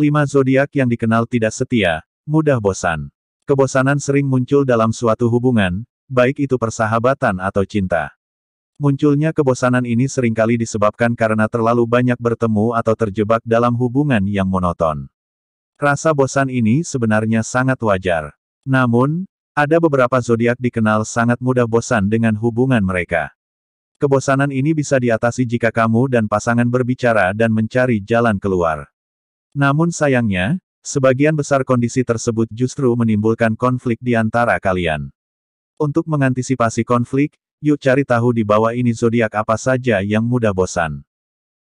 Lima zodiak yang dikenal tidak setia, mudah bosan. Kebosanan sering muncul dalam suatu hubungan, baik itu persahabatan atau cinta. Munculnya kebosanan ini seringkali disebabkan karena terlalu banyak bertemu atau terjebak dalam hubungan yang monoton. Rasa bosan ini sebenarnya sangat wajar. Namun, ada beberapa zodiak dikenal sangat mudah bosan dengan hubungan mereka. Kebosanan ini bisa diatasi jika kamu dan pasangan berbicara dan mencari jalan keluar. Namun sayangnya, sebagian besar kondisi tersebut justru menimbulkan konflik di antara kalian. Untuk mengantisipasi konflik, yuk cari tahu di bawah ini zodiak apa saja yang mudah bosan.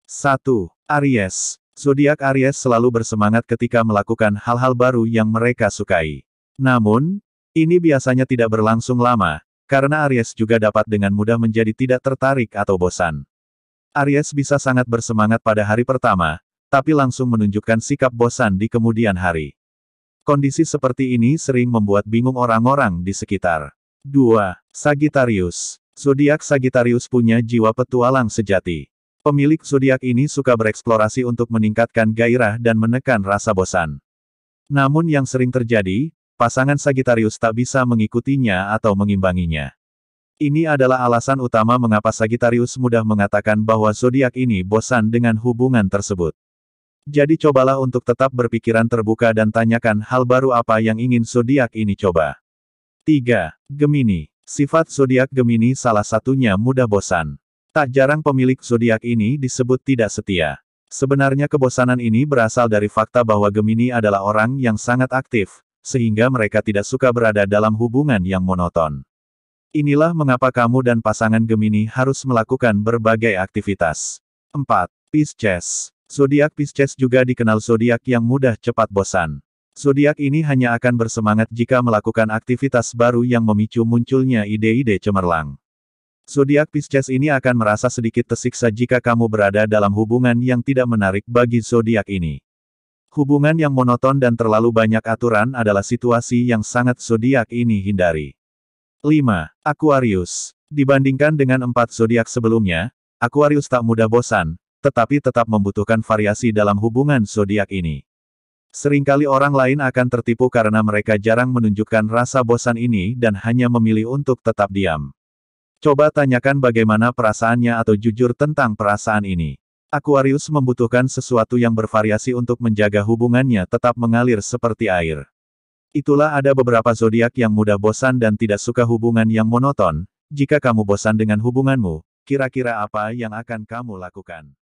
1. Aries. Zodiak Aries selalu bersemangat ketika melakukan hal-hal baru yang mereka sukai. Namun, ini biasanya tidak berlangsung lama, karena Aries juga dapat dengan mudah menjadi tidak tertarik atau bosan. Aries bisa sangat bersemangat pada hari pertama, tapi langsung menunjukkan sikap bosan di kemudian hari. Kondisi seperti ini sering membuat bingung orang-orang di sekitar. 2. Sagittarius. Zodiak Sagittarius punya jiwa petualang sejati. Pemilik zodiak ini suka bereksplorasi untuk meningkatkan gairah dan menekan rasa bosan. Namun yang sering terjadi, pasangan Sagittarius tak bisa mengikutinya atau mengimbanginya. Ini adalah alasan utama mengapa Sagittarius mudah mengatakan bahwa zodiak ini bosan dengan hubungan tersebut. Jadi cobalah untuk tetap berpikiran terbuka dan tanyakan hal baru apa yang ingin zodiak ini coba. 3. Gemini. Sifat zodiak Gemini salah satunya mudah bosan. Tak jarang pemilik zodiak ini disebut tidak setia. Sebenarnya kebosanan ini berasal dari fakta bahwa Gemini adalah orang yang sangat aktif, sehingga mereka tidak suka berada dalam hubungan yang monoton. Inilah mengapa kamu dan pasangan Gemini harus melakukan berbagai aktivitas. 4. Pisces Zodiak Pisces juga dikenal zodiak yang mudah cepat bosan. Zodiak ini hanya akan bersemangat jika melakukan aktivitas baru yang memicu munculnya ide-ide cemerlang. Zodiak Pisces ini akan merasa sedikit tersiksa jika kamu berada dalam hubungan yang tidak menarik bagi zodiak ini. Hubungan yang monoton dan terlalu banyak aturan adalah situasi yang sangat zodiak ini hindari. 5. Aquarius. Dibandingkan dengan empat zodiak sebelumnya, Aquarius tak mudah bosan, tetapi tetap membutuhkan variasi dalam hubungan zodiak ini. Seringkali orang lain akan tertipu karena mereka jarang menunjukkan rasa bosan ini dan hanya memilih untuk tetap diam. Coba tanyakan bagaimana perasaannya atau jujur tentang perasaan ini. Aquarius membutuhkan sesuatu yang bervariasi untuk menjaga hubungannya tetap mengalir seperti air. Itulah ada beberapa zodiak yang mudah bosan dan tidak suka hubungan yang monoton. Jika kamu bosan dengan hubunganmu, kira-kira apa yang akan kamu lakukan?